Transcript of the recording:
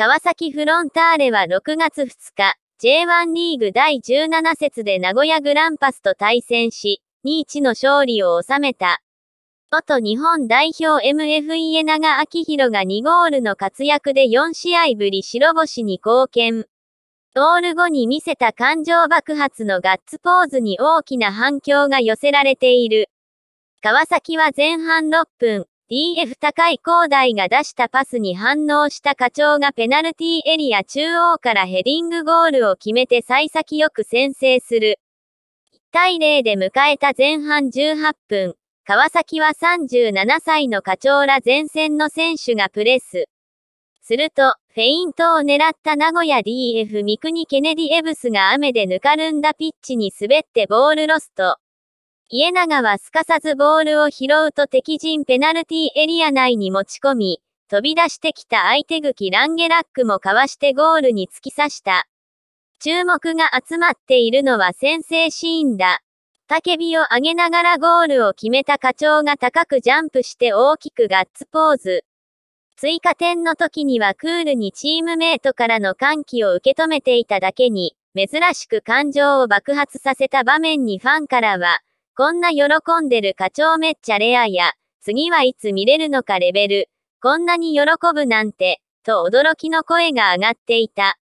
川崎フロンターレは6月2日、J1 リーグ第17節で名古屋グランパスと対戦し、2-1の勝利を収めた。元日本代表 MF e 長明宏が2ゴールの活躍で4試合ぶり白星に貢献。ゴール後に見せた感情爆発のガッツポーズに大きな反響が寄せられている。川崎は前半6分、DF 高い高台が出したパスに反応した課長がペナルティーエリア中央からヘディングゴールを決めて幸先よく先制する。1対0で迎えた前半18分、川崎は37歳の課長ら前線の選手がプレス。すると、フェイントを狙った名古屋 DF 三国ケネディエブスが雨でぬかるんだピッチに滑ってボールロスト。家長はすかさずボールを拾うと敵陣ペナルティエリア内に持ち込み、飛び出してきた相手口ランゲラックもかわしてゴールに突き刺した。注目が集まっているのは先制シーンだ。叫火を上げながらゴールを決めた課長が高くジャンプして大きくガッツポーズ。追加点の時にはクールにチームメイトからの歓喜を受け止めていただけに、珍しく感情を爆発させた場面にファンからは、こんな喜んでる課長めっちゃレアや、次はいつ見れるのかレベル、こんなに喜ぶなんて、と驚きの声が上がっていた。